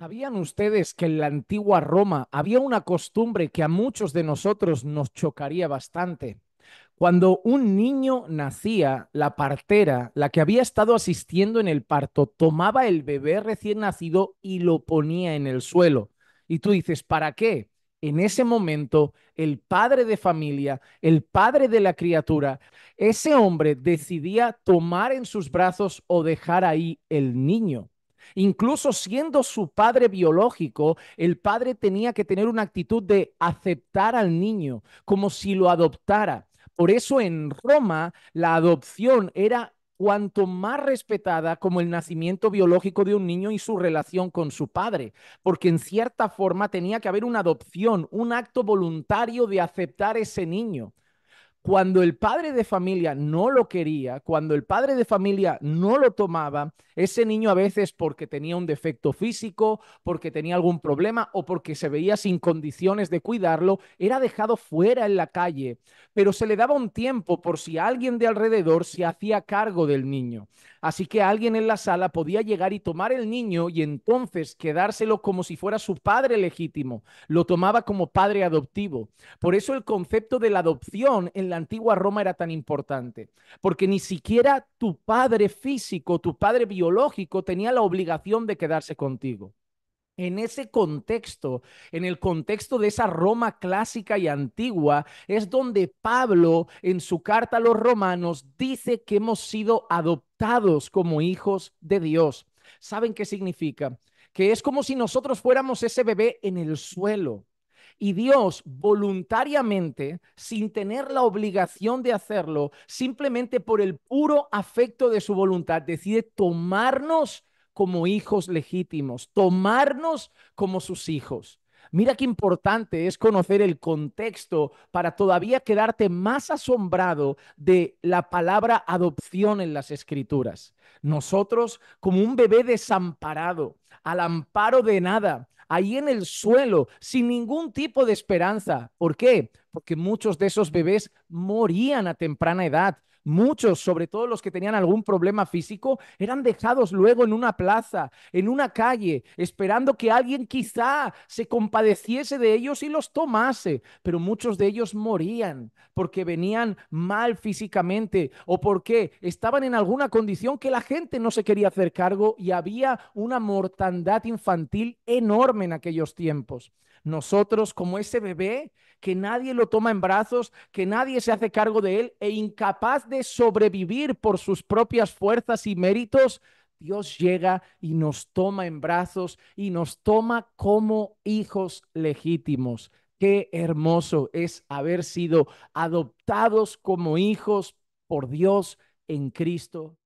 ¿Sabían ustedes que en la antigua Roma había una costumbre que a muchos de nosotros nos chocaría bastante? Cuando un niño nacía, la partera, la que había estado asistiendo en el parto, tomaba el bebé recién nacido y lo ponía en el suelo. Y tú dices, ¿para qué? En ese momento, el padre de familia, el padre de la criatura, ese hombre decidía tomar en sus brazos o dejar ahí el niño. Incluso siendo su padre biológico, el padre tenía que tener una actitud de aceptar al niño como si lo adoptara. Por eso en Roma la adopción era cuanto más respetada como el nacimiento biológico de un niño y su relación con su padre, porque en cierta forma tenía que haber una adopción, un acto voluntario de aceptar ese niño. Cuando el padre de familia no lo quería, cuando el padre de familia no lo tomaba, ese niño a veces porque tenía un defecto físico, porque tenía algún problema o porque se veía sin condiciones de cuidarlo, era dejado fuera en la calle. Pero se le daba un tiempo por si alguien de alrededor se hacía cargo del niño. Así que alguien en la sala podía llegar y tomar el niño y entonces quedárselo como si fuera su padre legítimo. Lo tomaba como padre adoptivo. Por eso el concepto de la adopción en la antigua Roma era tan importante, porque ni siquiera tu padre físico, tu padre biológico tenía la obligación de quedarse contigo. En ese contexto, en el contexto de esa Roma clásica y antigua, es donde Pablo en su carta a los romanos dice que hemos sido adoptados como hijos de Dios. ¿Saben qué significa? Que es como si nosotros fuéramos ese bebé en el suelo y Dios voluntariamente, sin tener la obligación de hacerlo, simplemente por el puro afecto de su voluntad, decide tomarnos como hijos legítimos, tomarnos como sus hijos. Mira qué importante es conocer el contexto para todavía quedarte más asombrado de la palabra adopción en las escrituras. Nosotros, como un bebé desamparado, al amparo de nada, ahí en el suelo, sin ningún tipo de esperanza. ¿Por qué? Porque muchos de esos bebés morían a temprana edad Muchos, sobre todo los que tenían algún problema físico, eran dejados luego en una plaza, en una calle, esperando que alguien quizá se compadeciese de ellos y los tomase. Pero muchos de ellos morían porque venían mal físicamente o porque estaban en alguna condición que la gente no se quería hacer cargo y había una mortandad infantil enorme en aquellos tiempos. Nosotros como ese bebé que nadie lo toma en brazos, que nadie se hace cargo de él e incapaz de sobrevivir por sus propias fuerzas y méritos, Dios llega y nos toma en brazos y nos toma como hijos legítimos. Qué hermoso es haber sido adoptados como hijos por Dios en Cristo